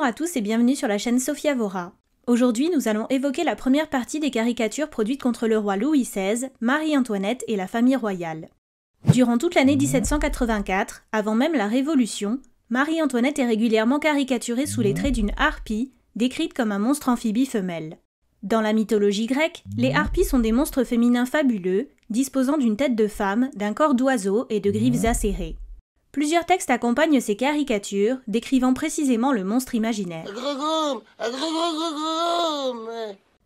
Bonjour à tous et bienvenue sur la chaîne Sophia Vora. Aujourd'hui, nous allons évoquer la première partie des caricatures produites contre le roi Louis XVI, Marie-Antoinette et la famille royale. Durant toute l'année 1784, avant même la Révolution, Marie-Antoinette est régulièrement caricaturée sous les traits d'une harpie, décrite comme un monstre amphibie femelle. Dans la mythologie grecque, les harpies sont des monstres féminins fabuleux, disposant d'une tête de femme, d'un corps d'oiseau et de griffes acérées. Plusieurs textes accompagnent ces caricatures, décrivant précisément le monstre imaginaire.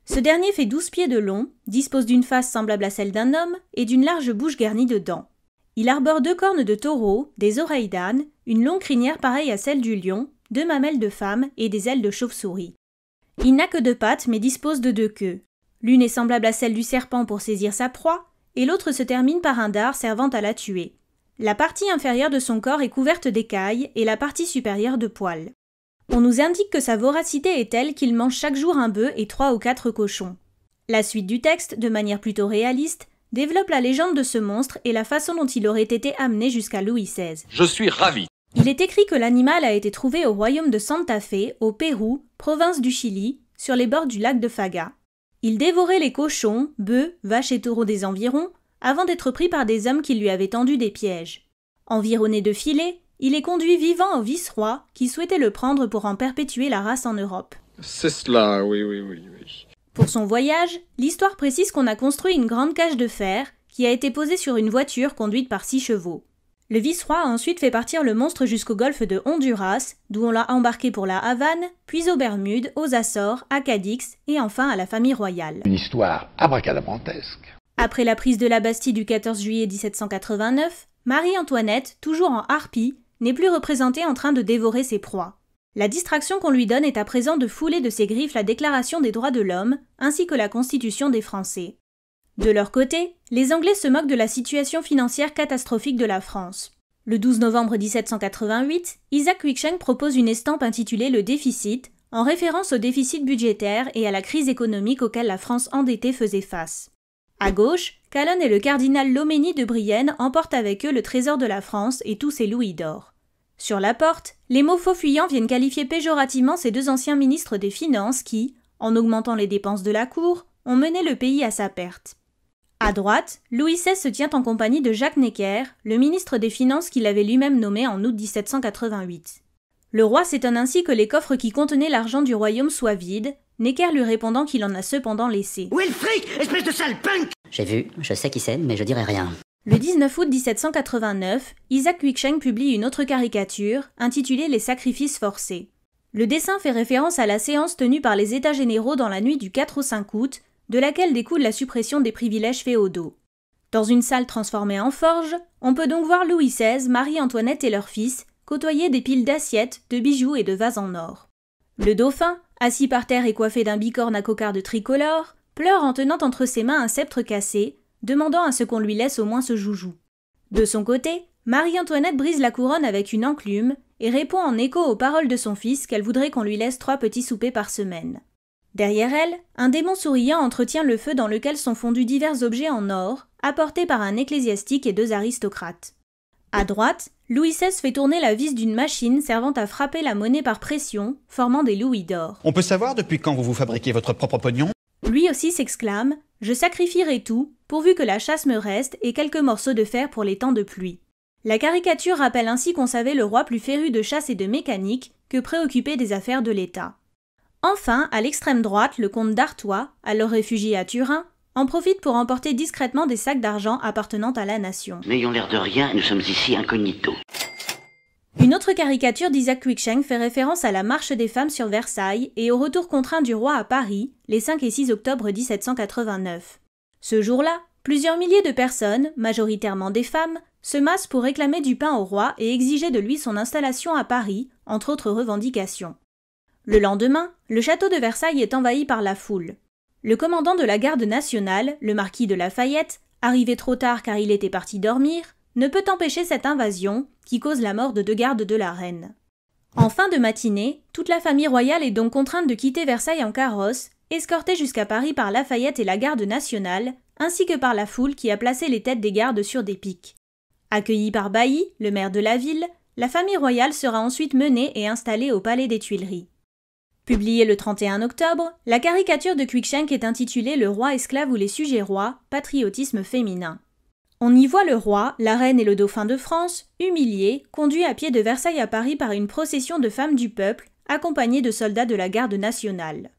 Ce dernier fait douze pieds de long, dispose d'une face semblable à celle d'un homme et d'une large bouche garnie de dents. Il arbore deux cornes de taureau, des oreilles d'âne, une longue crinière pareille à celle du lion, deux mamelles de femme et des ailes de chauve-souris. Il n'a que deux pattes mais dispose de deux queues. L'une est semblable à celle du serpent pour saisir sa proie, et l'autre se termine par un dard servant à la tuer. La partie inférieure de son corps est couverte d'écailles et la partie supérieure de poils. On nous indique que sa voracité est telle qu'il mange chaque jour un bœuf et trois ou quatre cochons. La suite du texte, de manière plutôt réaliste, développe la légende de ce monstre et la façon dont il aurait été amené jusqu'à Louis XVI. Je suis ravi. Il est écrit que l'animal a été trouvé au royaume de Santa Fe, au Pérou, province du Chili, sur les bords du lac de Faga. Il dévorait les cochons, bœufs, vaches et taureaux des environs, avant d'être pris par des hommes qui lui avaient tendu des pièges. Environné de filets, il est conduit vivant au vice-roi, qui souhaitait le prendre pour en perpétuer la race en Europe. C'est cela, oui, oui, oui, oui. Pour son voyage, l'histoire précise qu'on a construit une grande cage de fer qui a été posée sur une voiture conduite par six chevaux. Le vice-roi a ensuite fait partir le monstre jusqu'au golfe de Honduras, d'où on l'a embarqué pour la Havane, puis aux Bermudes, aux Açores, à Cadix et enfin à la famille royale. Une histoire abracadabrantesque. Après la prise de la Bastille du 14 juillet 1789, Marie-Antoinette, toujours en harpie, n'est plus représentée en train de dévorer ses proies. La distraction qu'on lui donne est à présent de fouler de ses griffes la Déclaration des droits de l'homme, ainsi que la Constitution des Français. De leur côté, les Anglais se moquent de la situation financière catastrophique de la France. Le 12 novembre 1788, Isaac Quickshank propose une estampe intitulée Le déficit, en référence au déficit budgétaire et à la crise économique auquel la France endettée faisait face. À gauche, Calonne et le cardinal Loménie de Brienne emportent avec eux le trésor de la France et tous ses louis d'or. Sur la porte, les mots faux fuyants viennent qualifier péjorativement ces deux anciens ministres des Finances qui, en augmentant les dépenses de la cour, ont mené le pays à sa perte. À droite, Louis XVI se tient en compagnie de Jacques Necker, le ministre des Finances qu'il avait lui-même nommé en août 1788. Le roi s'étonne ainsi que les coffres qui contenaient l'argent du royaume soient vides, Necker lui répondant qu'il en a cependant laissé. Où fric, espèce de sale punk J'ai vu, je sais qui c'est, mais je dirai rien. Le 19 août 1789, Isaac Huicheng publie une autre caricature, intitulée Les sacrifices forcés. Le dessin fait référence à la séance tenue par les États généraux dans la nuit du 4 au 5 août, de laquelle découle la suppression des privilèges féodaux. Dans une salle transformée en forge, on peut donc voir Louis XVI, Marie-Antoinette et leur fils côtoyer des piles d'assiettes, de bijoux et de vases en or. Le dauphin, assis par terre et coiffé d'un bicorne à cocarde tricolore, pleure en tenant entre ses mains un sceptre cassé, demandant à ce qu'on lui laisse au moins ce joujou. De son côté, Marie-Antoinette brise la couronne avec une enclume et répond en écho aux paroles de son fils qu'elle voudrait qu'on lui laisse trois petits soupers par semaine. Derrière elle, un démon souriant entretient le feu dans lequel sont fondus divers objets en or, apportés par un ecclésiastique et deux aristocrates. À droite, Louis XVI fait tourner la vis d'une machine servant à frapper la monnaie par pression, formant des louis d'or. On peut savoir depuis quand vous vous fabriquez votre propre pognon Lui aussi s'exclame Je sacrifierai tout, pourvu que la chasse me reste et quelques morceaux de fer pour les temps de pluie. La caricature rappelle ainsi qu'on savait le roi plus féru de chasse et de mécanique que préoccupé des affaires de l'État. Enfin, à l'extrême droite, le comte d'Artois, alors réfugié à Turin, en profite pour emporter discrètement des sacs d'argent appartenant à la nation. N'ayons l'air de rien, nous sommes ici incognito. Une autre caricature d'Isaac Quicksheng fait référence à la marche des femmes sur Versailles et au retour contraint du roi à Paris les 5 et 6 octobre 1789. Ce jour-là, plusieurs milliers de personnes, majoritairement des femmes, se massent pour réclamer du pain au roi et exiger de lui son installation à Paris, entre autres revendications. Le lendemain, le château de Versailles est envahi par la foule. Le commandant de la garde nationale, le marquis de Lafayette, arrivé trop tard car il était parti dormir, ne peut empêcher cette invasion qui cause la mort de deux gardes de la reine. En fin de matinée, toute la famille royale est donc contrainte de quitter Versailles en carrosse, escortée jusqu'à Paris par Lafayette et la garde nationale, ainsi que par la foule qui a placé les têtes des gardes sur des pics. Accueillie par Bailly, le maire de la ville, la famille royale sera ensuite menée et installée au palais des Tuileries. Publiée le 31 octobre, la caricature de Quickshank est intitulée Le roi esclave ou les sujets rois, patriotisme féminin. On y voit le roi, la reine et le dauphin de France, humiliés, conduits à pied de Versailles à Paris par une procession de femmes du peuple, accompagnées de soldats de la garde nationale.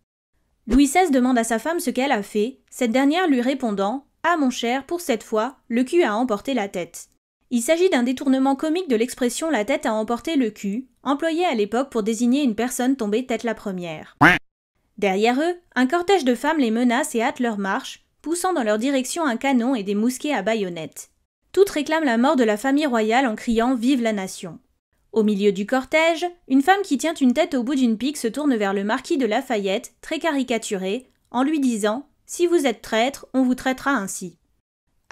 Louis XVI demande à sa femme ce qu'elle a fait, cette dernière lui répondant Ah mon cher, pour cette fois, le cul a emporté la tête. Il s'agit d'un détournement comique de l'expression la tête a emporté le cul, employée à l'époque pour désigner une personne tombée tête la première. Derrière eux, un cortège de femmes les menace et hâte leur marche, poussant dans leur direction un canon et des mousquets à baïonnettes. Toutes réclament la mort de la famille royale en criant Vive la nation. Au milieu du cortège, une femme qui tient une tête au bout d'une pique se tourne vers le marquis de Lafayette, très caricaturé, en lui disant Si vous êtes traître, on vous traitera ainsi.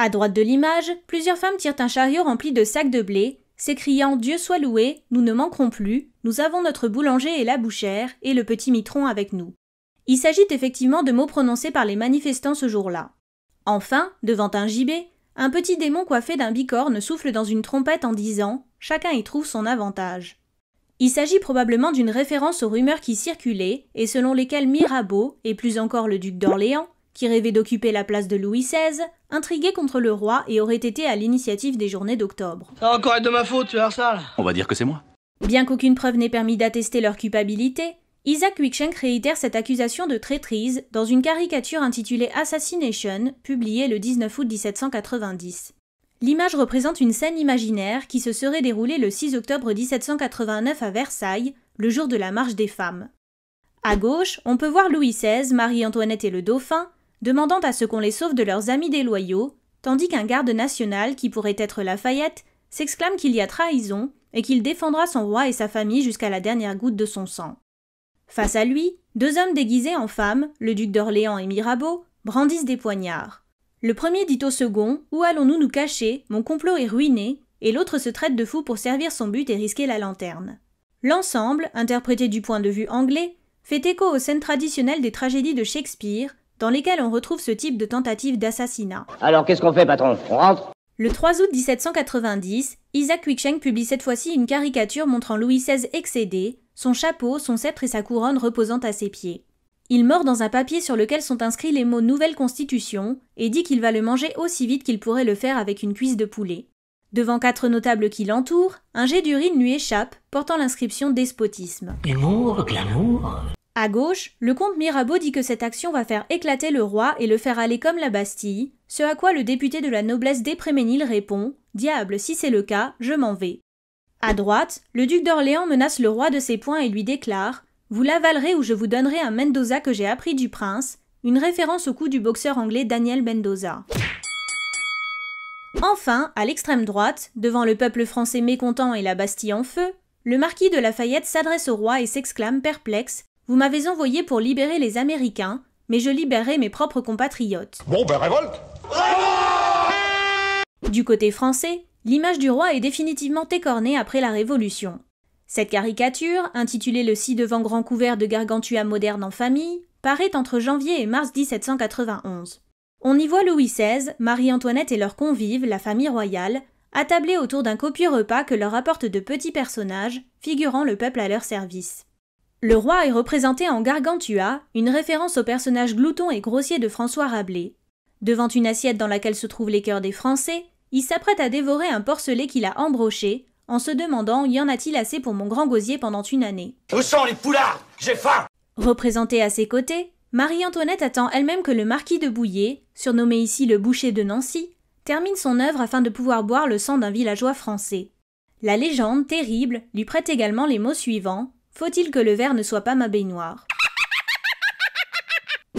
À droite de l'image, plusieurs femmes tirent un chariot rempli de sacs de blé, s'écriant Dieu soit loué, nous ne manquerons plus, nous avons notre boulanger et la bouchère, et le petit mitron avec nous. Il s'agit effectivement de mots prononcés par les manifestants ce jour-là. Enfin, devant un gibet, un petit démon coiffé d'un bicorne souffle dans une trompette en disant Chacun y trouve son avantage. Il s'agit probablement d'une référence aux rumeurs qui circulaient et selon lesquelles Mirabeau, et plus encore le duc d'Orléans, qui rêvait d'occuper la place de Louis XVI, intrigué contre le roi et aurait été à l'initiative des journées d'octobre. Ça ah, va encore être de ma faute, tu as ça On va dire que c'est moi. Bien qu'aucune preuve n'ait permis d'attester leur culpabilité, Isaac Wickshank réitère cette accusation de traîtrise dans une caricature intitulée Assassination, publiée le 19 août 1790. L'image représente une scène imaginaire qui se serait déroulée le 6 octobre 1789 à Versailles, le jour de la Marche des femmes. À gauche, on peut voir Louis XVI, Marie-Antoinette et le Dauphin, demandant à ce qu'on les sauve de leurs amis déloyaux, tandis qu'un garde national, qui pourrait être Lafayette, s'exclame qu'il y a trahison et qu'il défendra son roi et sa famille jusqu'à la dernière goutte de son sang. Face à lui, deux hommes déguisés en femmes, le duc d'Orléans et Mirabeau, brandissent des poignards. Le premier dit au second Où allons-nous nous cacher Mon complot est ruiné, et l'autre se traite de fou pour servir son but et risquer la lanterne. L'ensemble, interprété du point de vue anglais, fait écho aux scènes traditionnelles des tragédies de Shakespeare, dans lesquels on retrouve ce type de tentative d'assassinat. Alors qu'est-ce qu'on fait, patron On rentre le 3 août 1790, Isaac Quicksheng publie cette fois-ci une caricature montrant Louis XVI excédé, son chapeau, son sceptre et sa couronne reposant à ses pieds. Il mord dans un papier sur lequel sont inscrits les mots Nouvelle Constitution et dit qu'il va le manger aussi vite qu'il pourrait le faire avec une cuisse de poulet. Devant quatre notables qui l'entourent, un jet d'urine lui échappe, portant l'inscription Despotisme. glamour. À gauche, le comte Mirabeau dit que cette action va faire éclater le roi et le faire aller comme la Bastille, ce à quoi le député de la noblesse d'Épréménil répond Diable, si c'est le cas, je m'en vais. À droite, le duc d'Orléans menace le roi de ses poings et lui déclare Vous l'avalerez ou je vous donnerai un Mendoza que j'ai appris du prince, une référence au coup du boxeur anglais Daniel Mendoza. Enfin, à l'extrême droite, devant le peuple français mécontent et la Bastille en feu, le marquis de Lafayette s'adresse au roi et s'exclame perplexe vous m'avez envoyé pour libérer les Américains, mais je libérerai mes propres compatriotes. Bon, ben révolte Du côté français, l'image du roi est définitivement écornée après la Révolution. Cette caricature, intitulée Le ci-devant grand couvert de Gargantua moderne en famille, paraît entre janvier et mars 1791. On y voit Louis XVI, Marie-Antoinette et leurs convives, la famille royale, attablés autour d'un copieux repas que leur apportent de petits personnages, figurant le peuple à leur service. Le roi est représenté en Gargantua, une référence au personnage glouton et grossier de François Rabelais. Devant une assiette dans laquelle se trouvent les cœurs des Français, il s'apprête à dévorer un porcelet qu'il a embroché, en se demandant y en a-t-il assez pour mon grand gosier pendant une année. Où les poulards J'ai faim Représentée à ses côtés, Marie-Antoinette attend elle-même que le marquis de Bouillé, surnommé ici le boucher de Nancy, termine son œuvre afin de pouvoir boire le sang d'un villageois français. La légende, terrible, lui prête également les mots suivants faut-il que le verre ne soit pas ma baignoire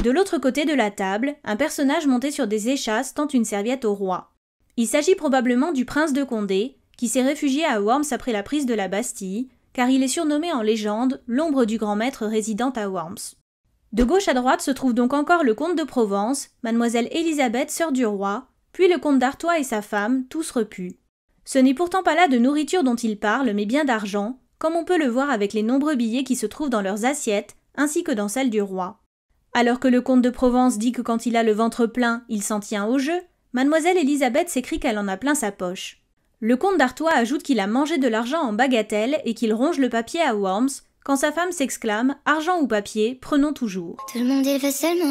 De l'autre côté de la table, un personnage monté sur des échasses tend une serviette au roi. Il s'agit probablement du prince de Condé, qui s'est réfugié à Worms après la prise de la Bastille, car il est surnommé en légende l'ombre du grand maître résident à Worms. De gauche à droite se trouve donc encore le comte de Provence, mademoiselle Élisabeth, sœur du roi, puis le comte d'Artois et sa femme, tous repus. Ce n'est pourtant pas là de nourriture dont il parle, mais bien d'argent, comme on peut le voir avec les nombreux billets qui se trouvent dans leurs assiettes, ainsi que dans celles du roi. Alors que le comte de Provence dit que quand il a le ventre plein, il s'en tient au jeu, mademoiselle Élisabeth s'écrit qu'elle en a plein sa poche. Le comte d'Artois ajoute qu'il a mangé de l'argent en bagatelle et qu'il ronge le papier à Worms, quand sa femme s'exclame Argent ou papier, prenons toujours. Tout le monde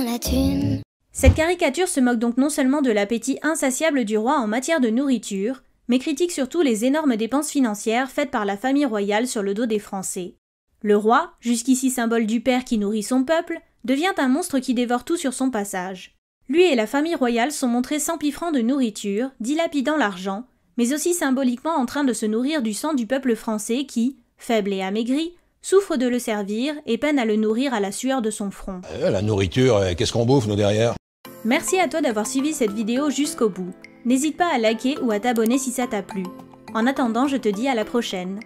la Cette caricature se moque donc non seulement de l'appétit insatiable du roi en matière de nourriture, mais critique surtout les énormes dépenses financières faites par la famille royale sur le dos des Français. Le roi, jusqu'ici symbole du père qui nourrit son peuple, devient un monstre qui dévore tout sur son passage. Lui et la famille royale sont montrés s'empiffrant de nourriture, dilapidant l'argent, mais aussi symboliquement en train de se nourrir du sang du peuple français qui, faible et amaigri, souffre de le servir et peine à le nourrir à la sueur de son front. Euh, la nourriture, euh, qu'est-ce qu'on bouffe nous derrière Merci à toi d'avoir suivi cette vidéo jusqu'au bout. N'hésite pas à liker ou à t'abonner si ça t'a plu. En attendant, je te dis à la prochaine.